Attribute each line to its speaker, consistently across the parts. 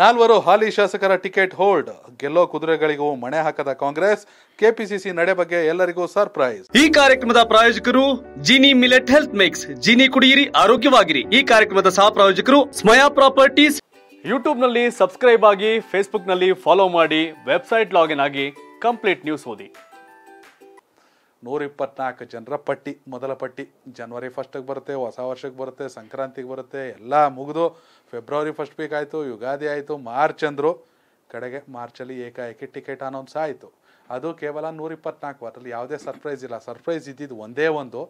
Speaker 1: ನಾಲ್ವರು ಹಾಲಿ ಶಾಸಕರ ticket hold ಗೆಲ್ಲೋ ಕುದುರೆಗಳಿಗೂ ಮಣೆ ಹಾಕದ ಕಾಂಗ್ರೆಸ್ ಕೆಪಿಸಿಸಿ ನಡೆ ಬಗ್ಗೆ ಎಲ್ಲರಿಗೂ ಸರ್ಪ್ರೈಸ್ ಈ ಕಾರ್ಯಕ್ರಮದ ಪ್ರಾಯೋಜಕರು Jini millet health mix
Speaker 2: Jini ಕುಡಿಯಿರಿ ಆರೋಗ್ಯವಾಗಿರಿ ಈ ಕಾರ್ಯಕ್ರಮದ ಸಹ ಪ್ರಾಯೋಜಕರು ಸ್ಮಯಾ ಪ್ರಾಪರ್ಟೀಸ್ ಯೂಟ್ಯೂಬ್ ನಲ್ಲಿ ಸಬ್ಸ್ಕ್ರೈಬ್ ಆಗಿ ಫೇಸ್ಬುಕ್ ನಲ್ಲಿ ಫಾಲೋ ಮಾಡಿ ವೆಬ್ಸೈಟ್ ಲಾಗಿನ್ ಆಗಿ ಕಂಪ್ಲೀಟ್ ನ್ಯೂಸ್ ಓದಿ
Speaker 1: ನೂರಿಪ್ಪತ್ನಾಲ್ಕು ಜನರ ಪಟ್ಟಿ ಮೊದಲ ಪಟ್ಟಿ ಜನ್ವರಿ ಫಸ್ಟಿಗೆ ಬರುತ್ತೆ ಹೊಸ ವರ್ಷಕ್ಕೆ ಬರುತ್ತೆ ಸಂಕ್ರಾಂತಿಗೆ ಬರುತ್ತೆ ಎಲ್ಲ ಮುಗಿದು ಫೆಬ್ರವರಿ ಫಸ್ಟ್ ವೀಕ್ ಆಯಿತು ಯುಗಾದಿ ಆಯಿತು ಮಾರ್ಚ್ ಅಂದರು ಕಡೆಗೆ ಮಾರ್ಚಲ್ಲಿ ಏಕಾಏಕಿ ಟಿಕೆಟ್ ಅನೌನ್ಸ್ ಆಯಿತು ಅದು ಕೇವಲ ನೂರಿಪ್ಪತ್ನಾಲ್ಕು ಅದರಲ್ಲಿ ಯಾವುದೇ ಸರ್ಪ್ರೈಸ್ ಇಲ್ಲ ಸರ್ಪ್ರೈಸ್ ಇದ್ದಿದ್ದು ಒಂದೇ ಒಂದು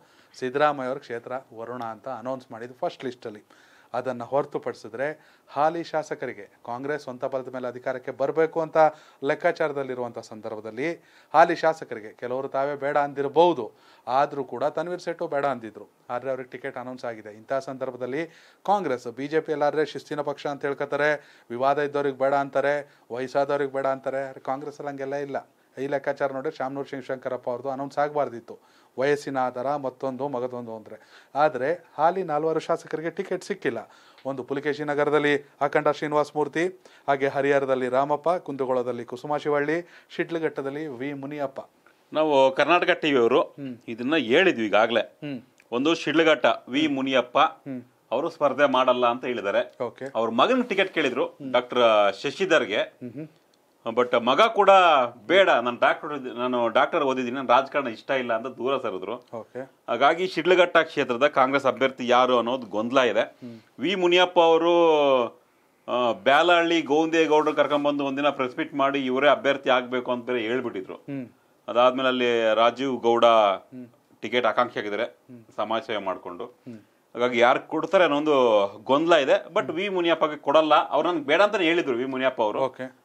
Speaker 1: ಸಿದ್ದರಾಮಯ್ಯವ್ರ ಕ್ಷೇತ್ರ ವರುಣ ಅಂತ ಅನೌನ್ಸ್ ಮಾಡಿದ್ದು ಫಸ್ಟ್ ಲಿಸ್ಟಲ್ಲಿ ಅದನ್ನು ಹೊರತುಪಡಿಸಿದ್ರೆ ಹಾಲಿ ಶಾಸಕರಿಗೆ ಕಾಂಗ್ರೆಸ್ ಸ್ವಂತ ಬಲದ ಮೇಲೆ ಅಧಿಕಾರಕ್ಕೆ ಬರಬೇಕು ಅಂತ ಲೆಕ್ಕಾಚಾರದಲ್ಲಿರುವಂಥ ಸಂದರ್ಭದಲ್ಲಿ ಹಾಲಿ ಶಾಸಕರಿಗೆ ಕೆಲವರು ತಾವೇ ಬೇಡ ಅಂದಿರಬಹುದು ಆದರೂ ಕೂಡ ತನ್ವೀರ್ ಸೆಟ್ಟು ಬೇಡ ಅಂದಿದ್ರು ಆದರೆ ಅವ್ರಿಗೆ ಟಿಕೆಟ್ ಅನೌನ್ಸ್ ಆಗಿದೆ ಇಂಥ ಸಂದರ್ಭದಲ್ಲಿ ಕಾಂಗ್ರೆಸ್ ಬಿ ಜೆ ಪಿ ಎಲ್ಲಾದ್ರೆ ಶಿಸ್ತಿನ ಪಕ್ಷ ಅಂತ ಹೇಳ್ಕೊತಾರೆ ವಿವಾದ ಇದ್ದವ್ರಿಗೆ ಬೇಡ ಅಂತಾರೆ ವಯಸ್ಸಾದವ್ರಿಗೆ ಬೇಡ ಅಂತಾರೆ ಕಾಂಗ್ರೆಸ್ ಅಲ್ಲಿ ಹಂಗೆಲ್ಲ ಇಲ್ಲ ಈ ಲೆಕ್ಕಾಚಾರ ನೋಡಿ ಶಾಮನೂರು ಶಿವಶಂಕರಪ್ಪ ಅವ್ರದ್ದು ಅನೌನ್ಸ್ ಆಗಬಾರ್ದಿತ್ತು ವಯಸ್ಸಿನ ಆಧಾರ ಮತ್ತೊಂದು ಮಗದೊಂದು ಅಂದರೆ ಆದರೆ ಹಾಲಿ ನಾಲ್ವರು ಶಾಸಕರಿಗೆ ಟಿಕೆಟ್ ಸಿಕ್ಕಿಲ್ಲ ಒಂದು ಪುಲಿಕೇಶಿ ನಗರದಲ್ಲಿ ಅಖಂಡ ಶ್ರೀನಿವಾಸ ಮೂರ್ತಿ ಹಾಗೆ ಹರಿಹರದಲ್ಲಿ ರಾಮಪ್ಪ ಕುಂದಗೋಳದಲ್ಲಿ ಕುಸುಮ ಶಿವಳ್ಳಿ ಶಿಡ್ಲಘಟ್ಟದಲ್ಲಿ ವಿ ಮುನಿಯಪ್ಪ
Speaker 3: ನಾವು ಕರ್ನಾಟಕ ಅವರು ಇದನ್ನ ಹೇಳಿದ್ವಿ ಈಗಾಗಲೇ ಒಂದು ಶಿಡ್ಲಘಟ್ಟ ವಿ ಮುನಿಯಪ್ಪ ಅವರು ಸ್ಪರ್ಧೆ ಮಾಡಲ್ಲ ಅಂತ ಹೇಳಿದ್ದಾರೆ ಅವ್ರ ಮಗನ ಟಿಕೆಟ್ ಕೇಳಿದ್ರು ಡಾಕ್ಟರ್ ಶಶಿಧರ್ಗೆ ಬಟ್ ಮಗ ಕೂಡ ಬೇಡ ನಾನು ಡಾಕ್ಟರ್ ನಾನು ಡಾಕ್ಟರ್ ಓದಿದ್ದೀನಿ ನಾನು ರಾಜಕಾರಣ ಇಷ್ಟ ಇಲ್ಲ ಅಂತ ದೂರ ಸರಿದ್ರು ಹಾಗಾಗಿ ಶಿಡ್ಲಘಟ್ಟ ಕ್ಷೇತ್ರದ ಕಾಂಗ್ರೆಸ್ ಅಭ್ಯರ್ಥಿ ಯಾರು ಅನ್ನೋದು ಗೊಂದಲ ಇದೆ ವಿ ಮುನಿಯಪ್ಪ ಅವರು ಬ್ಯಾಲಹಳ್ಳಿ ಗೋವಿಂದೇಗೌಡರು ಕರ್ಕೊಂಡ್ಬಂದು ಒಂದಿನ ಪ್ರೆಸ್ ಮಾಡಿ ಇವರೇ ಅಭ್ಯರ್ಥಿ ಆಗ್ಬೇಕು ಅಂತ ಹೇಳ್ಬಿಟ್ಟಿದ್ರು ಅದಾದ್ಮೇಲೆ ಅಲ್ಲಿ ರಾಜೀವ್ ಗೌಡ ಟಿಕೆಟ್ ಆಕಾಂಕ್ಷಿ ಆಗಿದ್ದಾರೆ ಸಮಾಜ ಸೇವೆ ಮಾಡಿಕೊಂಡು ಹಾಗಾಗಿ ಯಾರು ಕೊಡ್ತಾರೆ ಅನ್ನೋ ಒಂದು ಗೊಂದಲ ಇದೆ ಬಟ್ ವಿ ಮುನಿಯಪ್ಪಗೆ ಕೊಡಲ್ಲ ಅವ್ರು ನನ್ಗೆ ಬೇಡ ಅಂತಾನೆ ಹೇಳಿದ್ರು ವಿ ಮುನಿಯಪ್ಪ ಅವರು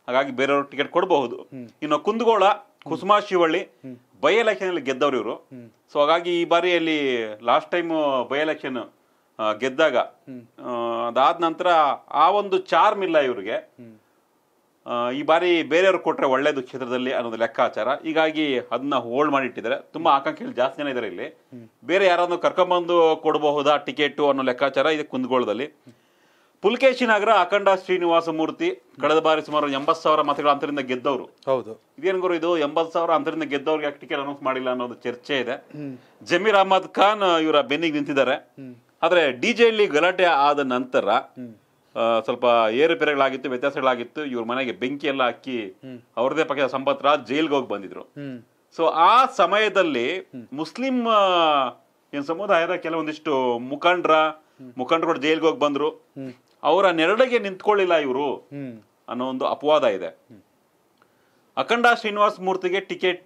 Speaker 3: ಹಾಗಾಗಿ ಬೇರೆಯವ್ರು ಟಿಕೆಟ್ ಕೊಡಬಹುದು ಇನ್ನು ಕುಂದಗೋಳ ಕುಸುಮಾ ಶಿವಳ್ಳಿ ಬೈ ಎಲೆಕ್ಷನ್ ಅಲ್ಲಿ ಗೆದ್ದವ್ರು ಇವರು ಸೊ ಹಾಗಾಗಿ ಈ ಬಾರಿ ಅಲ್ಲಿ ಲಾಸ್ಟ್ ಟೈಮ್ ಬೈ ಎಲೆಕ್ಷನ್ ಗೆದ್ದಾಗ ಅದಾದ ನಂತರ ಆ ಒಂದು ಚಾರ್ಮ್ ಇಲ್ಲ ಇವ್ರಿಗೆ ಈ ಬಾರಿ ಬೇರೆಯವರು ಕೊಟ್ಟರೆ ಒಳ್ಳೇದು ಕ್ಷೇತ್ರದಲ್ಲಿ ಅನ್ನೋದು ಲೆಕ್ಕಾಚಾರ ಹೀಗಾಗಿ ಅದನ್ನ ಹೋಲ್ಡ್ ಮಾಡಿಟ್ಟಿದ್ದಾರೆ ತುಂಬಾ ಆಕಾಂಕ್ಷಿಗಳು ಜಾಸ್ತಿ ಜನ ಇದ್ದಾರೆ ಇಲ್ಲಿ ಬೇರೆ ಯಾರನ್ನು ಕರ್ಕೊಂಬಂದು ಕೊಡಬಹುದಾ ಟಿಕೆಟು ಅನ್ನೋ ಲೆಕ್ಕಾಚಾರ ಇದೆ ಕುಂದಗೋಳದಲ್ಲಿ ಪುಲ್ಕೇಶಿ ನಗರ ಅಖಂಡ ಶ್ರೀನಿವಾಸ ಮೂರ್ತಿ ಕಳೆದ ಬಾರಿ ಸುಮಾರು ಎಂಬತ್ತು ಸಾವಿರ ಮತಗಳ ಅಂತರಿಂದ ಗೆದ್ದವರು ಹೌದು ಇದೇನು ಗುರು ಇದು ಎಂಬತ್ತು ಸಾವಿರ ಅಂತರಿಂದ ಗೆದ್ದವ್ರಿಗೆ ಯಾಕೆ ಟಿಕೆಟ್ ಅನೌನ್ಸ್ ಮಾಡಿಲ್ಲ ಅನ್ನೋದು ಚರ್ಚೆ ಇದೆ ಜಮೀರ್ ಅಹಮದ್ ಖಾನ್ ಇವರ ಬೆನ್ನಿಗೆ ನಿಂತಿದ್ದಾರೆ ಆದರೆ ಡಿ ಜೆಯಲ್ಲಿ ಗಲಾಟೆ ಆದ ನಂತರ ಸ್ವಲ್ಪ ಏರುಪೇರೆಗಳಾಗಿತ್ತು ವ್ಯತ್ಯಾಸಗಳಾಗಿತ್ತು ಇವ್ರ ಮನೆಗೆ ಬೆಂಕಿ ಎಲ್ಲ ಹಾಕಿ ಅವ್ರದೇ ಪಕ್ಷದ ಸಂಪತ್ ರಾಜ್ ಜೈಲ್ಗೆ ಹೋಗಿ ಬಂದಿದ್ರು ಸೊ ಆ ಸಮಯದಲ್ಲಿ ಮುಸ್ಲಿಂ ಏನ್ ಸಮುದಾಯದ ಕೆಲವೊಂದಿಷ್ಟು ಮುಖಂಡ್ರ ಮುಖಂಡರುಗಳು ಜೈಲ್ಗೆ ಹೋಗಿ ಬಂದ್ರು ಅವರ ನೆರಳಿಗೆ ನಿಂತ್ಕೊಳ್ಳಿಲ್ಲ ಇವರು ಅನ್ನೋ ಒಂದು ಅಪವಾದ ಇದೆ ಅಖಂಡ ಶ್ರೀನಿವಾಸ ಮೂರ್ತಿಗೆ ಟಿಕೆಟ್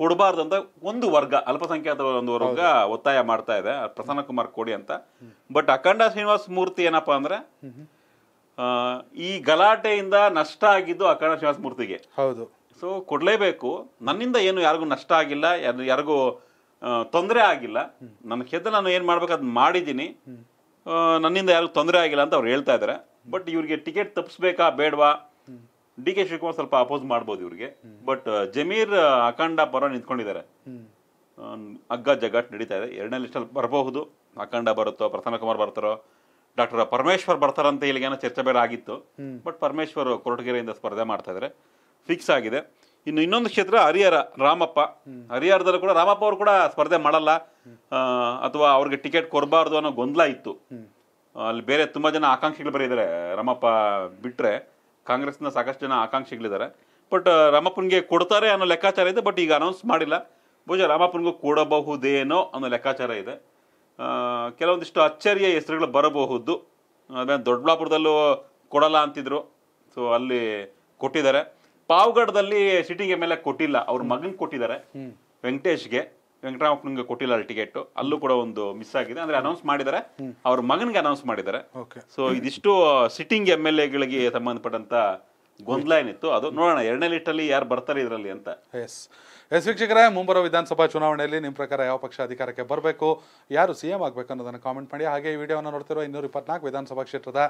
Speaker 3: ಕೊಡಬಾರ್ದು ಅಂತ ಒಂದು ವರ್ಗ ಅಲ್ಪಸಂಖ್ಯಾತ ಒಂದು ವರ್ಗ ಒತ್ತಾಯ ಮಾಡ್ತಾ ಇದೆ ಪ್ರಸನ್ನ ಕುಮಾರ್ ಕೊಡಿ ಅಂತ ಬಟ್ ಅಖಂಡ ಶ್ರೀನಿವಾಸ ಮೂರ್ತಿ ಏನಪ್ಪಾ ಅಂದ್ರೆ ಈ ಗಲಾಟೆಯಿಂದ ನಷ್ಟ ಆಗಿದ್ದು ಅಖಂಡ ಮೂರ್ತಿಗೆ ಹೌದು ಸೊ ಕೊಡಲೇಬೇಕು ನನ್ನಿಂದ ಏನು ಯಾರಿಗೂ ನಷ್ಟ ಆಗಿಲ್ಲ ಯಾರಿಗೂ ತೊಂದರೆ ಆಗಿಲ್ಲ ನನ್ನ ಕೆದ್ದ ನಾನು ಏನು ಮಾಡ್ಬೇಕು ಅದು ಮಾಡಿದ್ದೀನಿ ನನ್ನಿಂದ ಯಾರಿಗೂ ತೊಂದರೆ ಆಗಿಲ್ಲ ಅಂತ ಅವ್ರು ಹೇಳ್ತಾ ಇದ್ದಾರೆ ಬಟ್ ಇವ್ರಿಗೆ ಟಿಕೆಟ್ ತಪ್ಪಿಸ್ಬೇಕಾ ಬೇಡವಾ ಡಿ ಕೆ ಶಿವಕುಮಾರ್ ಸ್ವಲ್ಪ ಅಪೋಸ್ ಮಾಡ್ಬೋದು ಇವ್ರಿಗೆ ಬಟ್ ಜಮೀರ್ ಅಖಂಡ ಪರ ನಿಂತ್ಕೊಂಡಿದ್ದಾರೆ ಅಗ್ಗ ಜಗ್ಗಾಟ್ ನಡೀತಾ ಇದೆ ಎರಡನೇ ಲಿಸ್ಟಲ್ಲಿ ಬರಬಹುದು ಅಖಂಡ ಬರುತ್ತೋ ಪ್ರಸನ್ನ ಕುಮಾರ್ ಬರ್ತಾರೋ ಡಾಕ್ಟರ್ ಪರಮೇಶ್ವರ್ ಬರ್ತಾರಂತ ಇಲ್ಲಿಗೇನೋ ಚರ್ಚೆ ಬೇರೆ ಆಗಿತ್ತು ಬಟ್ ಪರಮೇಶ್ವರ್ ಕೊರಟಗೆರೆಯಿಂದ ಸ್ಪರ್ಧೆ ಮಾಡ್ತಾ ಇದ್ದಾರೆ ಫಿಕ್ಸ್ ಆಗಿದೆ ಇನ್ನು ಇನ್ನೊಂದು ಕ್ಷೇತ್ರ ಹರಿಹರ ರಾಮಪ್ಪ ಹರಿಹರದಲ್ಲೂ ಕೂಡ ರಾಮಪ್ಪ ಅವರು ಕೂಡ ಸ್ಪರ್ಧೆ ಮಾಡಲ್ಲ ಅಥವಾ ಅವ್ರಿಗೆ ಟಿಕೆಟ್ ಕೊಡಬಾರ್ದು ಅನ್ನೋ ಗೊಂದಲ ಇತ್ತು ಅಲ್ಲಿ ಬೇರೆ ತುಂಬ ಜನ ಆಕಾಂಕ್ಷಿಗಳು ಇದ್ದಾರೆ ರಾಮಪ್ಪ ಬಿಟ್ಟರೆ ಕಾಂಗ್ರೆಸ್ನ ಸಾಕಷ್ಟು ಜನ ಆಕಾಂಕ್ಷಿಗಳಿದ್ದಾರೆ ಬಟ್ ರಾಮಪ್ಪನಿಗೆ ಕೊಡ್ತಾರೆ ಅನ್ನೋ ಲೆಕ್ಕಾಚಾರ ಇದೆ ಬಟ್ ಈಗ ಅನೌನ್ಸ್ ಮಾಡಿಲ್ಲ ಬಹುಶಃ ರಾಮಪ್ಪನಿಗೂ ಕೊಡಬಹುದೇನೋ ಅನ್ನೋ ಲೆಕ್ಕಾಚಾರ ಇದೆ ಕೆಲವೊಂದಿಷ್ಟು ಅಚ್ಚರಿಯ ಹೆಸರುಗಳು ಬರಬಹುದು ಅದೇ ದೊಡ್ಡಬಳ್ಳಾಪುರದಲ್ಲೂ ಕೊಡಲ್ಲ ಅಂತಿದ್ರು ಸೊ ಅಲ್ಲಿ ಕೊಟ್ಟಿದ್ದಾರೆ ಪಾವಗಡದಲ್ಲಿ ಸಿಟಿಂಗ್ ಎಮ್ ಎಲ್ ಎ ಕೊಟ್ಟಿಲ್ಲ ಅವ್ರ ಮಗನ್ ಕೊಟ್ಟಿದ್ದಾರೆ ವೆಂಕಟೇಶ್ಗೆ ವೆಂಕಟರಾಮಪ್ಪನಿಗೆ ಕೊಟ್ಟಿಲ್ಲ ಟಿಕೆಟ್ ಅಲ್ಲೂ ಕೂಡ ಒಂದು ಮಿಸ್ ಆಗಿದೆ ಅಂದ್ರೆ ಅನೌನ್ಸ್ ಮಾಡಿದ್ದಾರೆ ಅವ್ರ ಮಗನ್ಗೆ ಅನೌನ್ಸ್ ಮಾಡಿದ್ದಾರೆ ಸೊ ಇದಿಷ್ಟು ಸಿಟ್ಟಿಂಗ್ ಎಮ್ ಎಲ್ ಎಗಳಿಗೆ ಸಂಬಂಧಪಟ್ಟಂತ ಗೊಂದಲ ಇತ್ತು ಅದು ನೋಡೋಣ ಎರಡನೇ ಲಿಟ್ಟಲ್ಲಿ ಯಾರು ಬರ್ತಾರೆ ಇದರಲ್ಲಿ ಅಂತ
Speaker 1: ಎಸ್ ಎಸ್ ವೀಕ್ಷಕರೇ ಮುಂಬರುವ ವಿಧಾನಸಭಾ ಚುನಾವಣೆಯಲ್ಲಿ ನಿಮ್ಮ ಪ್ರಕಾರ ಯಾವ ಪಕ್ಷ ಅಧಿಕಾರಕ್ಕೆ ಬರಬೇಕು ಯಾರು ಸಿ ಎಂ ಆಗಬೇಕು ಅನ್ನೋದನ್ನು ಕಾಮೆಂಟ್ ಮಾಡಿ ಹಾಗೆ ಈ ವಿಡಿಯೋವನ್ನು ನೋಡ್ತಿರುವ ಇನ್ನೂರ ಇಪ್ಪತ್ನಾಲ್ಕು ವಿಧಾನಸಭಾ ಕ್ಷೇತ್ರದ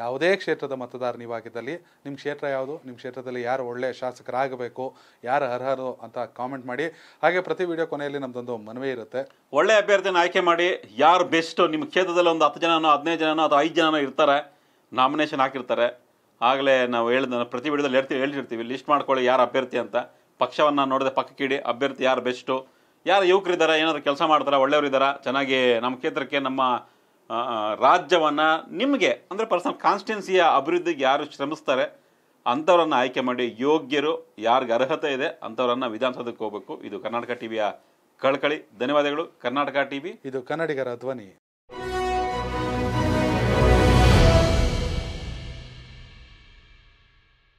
Speaker 1: ಯಾವುದೇ ಕ್ಷೇತ್ರದ ಮತದಾರ ನೀವಾಗಿದ್ದಲ್ಲಿ ನಿಮ್ಮ ಕ್ಷೇತ್ರ ಯಾವುದು ನಿಮ್ಮ ಕ್ಷೇತ್ರದಲ್ಲಿ ಯಾರು ಒಳ್ಳೆಯ ಶಾಸಕರಾಗಬೇಕು ಯಾರು ಅರ್ಹರು ಅಂತ ಕಾಮೆಂಟ್ ಮಾಡಿ ಹಾಗೆ ಪ್ರತಿ ವಿಡಿಯೋ ಕೊನೆಯಲ್ಲಿ ನಮ್ದೊಂದು ಮನವಿ ಇರುತ್ತೆ
Speaker 3: ಒಳ್ಳೆ ಅಭ್ಯರ್ಥಿಯನ್ನು ಆಯ್ಕೆ ಮಾಡಿ ಯಾರು ಬೆಸ್ಟ್ ನಿಮ್ಮ ಕ್ಷೇತ್ರದಲ್ಲಿ ಒಂದು ಹತ್ತು ಜನನೋ ಹದಿನೈದು ಜನನೋ ಅಥವಾ ಐದು ಜನನೋ ಇರ್ತಾರೆ ನಾಮಿನೇಷನ್ ಹಾಕಿರ್ತಾರೆ ಆಗಲೇ ನಾವು ಹೇಳಿದ ಪ್ರತಿ ವಿಡಿಯೋದಲ್ಲಿ ಹೇಳ್ತೀವಿ ಹೇಳ್ತಿರ್ತೀವಿ ಲಿಸ್ಟ್ ಮಾಡ್ಕೊಳ್ಳಿ ಯಾರು ಅಭ್ಯರ್ಥಿ ಅಂತ ಪಕ್ಷವನ್ನು ನೋಡಿದ ಪಕ್ಕಕ್ಕಿಡಿ ಅಭ್ಯರ್ಥಿ ಯಾರು ಬೆಸ್ಟು ಯಾರು ಯುವಕರಿದ್ದಾರೆ ಏನಾದರೂ ಕೆಲಸ ಮಾಡ್ತಾರೆ ಒಳ್ಳೆಯವರಿದ್ದಾರೆ ಚೆನ್ನಾಗಿ ನಮ್ಮ ಕ್ಷೇತ್ರಕ್ಕೆ ನಮ್ಮ ರಾಜ್ಯವನ್ನು ನಿಮಗೆ ಅಂದರೆ ಪರ್ಸನಲ್ ಕಾನ್ಸ್ಟಿಟ್ಯೂನ್ಸಿಯ ಅಭಿವೃದ್ಧಿಗೆ ಯಾರು ಶ್ರಮಿಸ್ತಾರೆ ಅಂಥವರನ್ನು ಆಯ್ಕೆ ಮಾಡಿ ಯೋಗ್ಯರು ಯಾರಿಗೆ ಅರ್ಹತೆ ಇದೆ ಅಂಥವರನ್ನು ವಿಧಾನಸೌಧಕ್ಕೆ ಹೋಗಬೇಕು ಇದು ಕರ್ನಾಟಕ ಟಿವಿಯ ಕಳ್ಕಳಿ ಧನ್ಯವಾದಗಳು ಕರ್ನಾಟಕ ಟಿವಿ ಇದು ಕನ್ನಡಿಗರ ಧ್ವನಿ